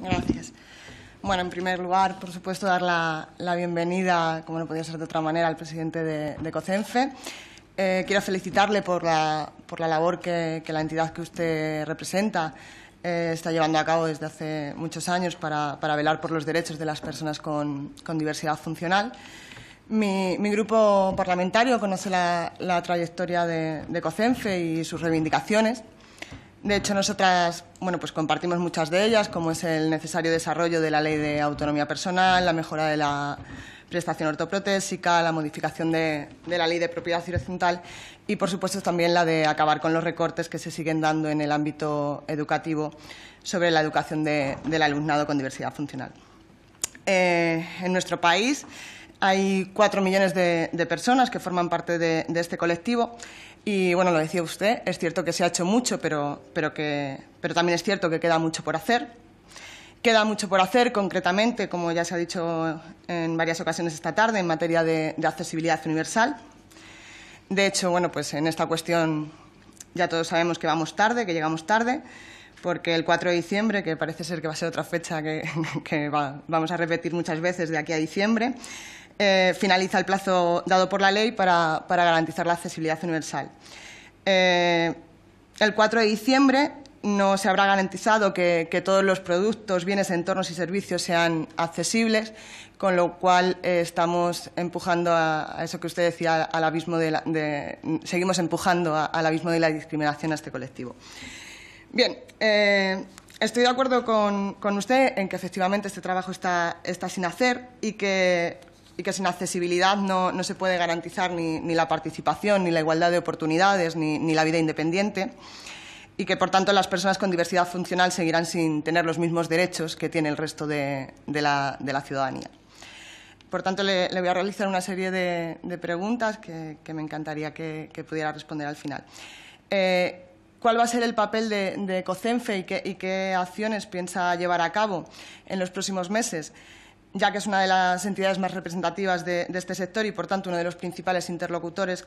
Gracias. Bueno, en primer lugar, por supuesto, dar la, bienvenida, como no podía ser de otra manera, al presidente de, COCENFE. Eh, quiero felicitarle por la, por la labor que, la entidad que usted representa eh, está llevando a cabo desde hace muchos años para, velar por los derechos de las personas con, diversidad funcional. Mi, grupo parlamentario conoce la, trayectoria de, de COCENFE y sus reivindicaciones. De hecho, nosotras bueno, pues compartimos muchas de ellas, como es el necesario desarrollo de la ley de autonomía personal, la mejora de la prestación ortoprotésica, la modificación de, la ley de propiedad horizontal y, por supuesto, también la de acabar con los recortes que se siguen dando en el ámbito educativo sobre la educación del alumnado con diversidad funcional. Eh, en nuestro país hay cuatro millones de personas que forman parte de este colectivo y bueno, lo decía usted, es cierto que se ha hecho mucho, pero, también es cierto que queda mucho por hacer. Queda mucho por hacer, concretamente, como ya se ha dicho en varias ocasiones esta tarde, en materia de, accesibilidad universal. De hecho, bueno, pues en esta cuestión ya todos sabemos que vamos tarde, que llegamos tarde, porque el 4 de diciembre, que parece ser que va a ser otra fecha que, vamos a repetir muchas veces de aquí a diciembre, eh, finaliza el plazo dado por la ley para, garantizar la accesibilidad universal. Eh, el 4 de diciembre no se habrá garantizado que, todos los productos, bienes, entornos y servicios sean accesibles, con lo cual eh, estamos empujando a, eso que usted decía, al abismo de, seguimos empujando al abismo de la discriminación a este colectivo. Bien, estoy de acuerdo con, usted en que efectivamente este trabajo está, está sin hacer y que y que sin accesibilidad no, se puede garantizar ni, la participación, ni la igualdad de oportunidades, ni, la vida independiente y que, por tanto, las personas con diversidad funcional seguirán sin tener los mismos derechos que tiene el resto de, la, ciudadanía. Por tanto, le, voy a realizar una serie de, preguntas que, me encantaría que, pudiera responder al final. Eh, ¿Cuál va a ser el papel de, COCENFE y qué acciones piensa llevar a cabo en los próximos meses? ya que es una de las entidades más representativas de, este sector y, por tanto, uno de los principales interlocutores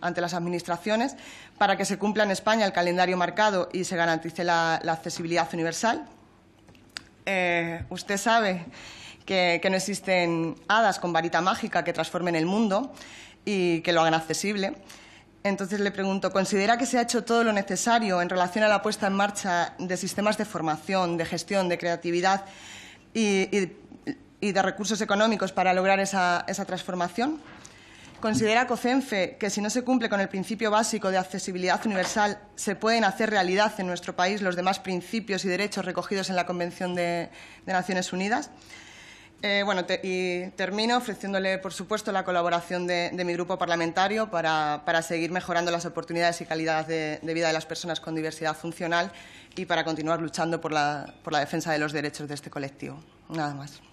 ante las administraciones, para que se cumpla en España el calendario marcado y se garantice la, accesibilidad universal. Eh, usted sabe que, no existen hadas con varita mágica que transformen el mundo y que lo hagan accesible. Entonces le pregunto, ¿considera que se ha hecho todo lo necesario en relación a la puesta en marcha de sistemas de formación, de gestión, de creatividad y, y y de recursos económicos para lograr esa, transformación. Considera COCENFE que si no se cumple con el principio básico de accesibilidad universal, se pueden hacer realidad en nuestro país los demás principios y derechos recogidos en la Convención de, Naciones Unidas. Eh, bueno, y termino ofreciéndole, por supuesto, la colaboración de, mi grupo parlamentario para, seguir mejorando las oportunidades y calidad de, vida de las personas con diversidad funcional y para continuar luchando por la, por la defensa de los derechos de este colectivo. Nada más.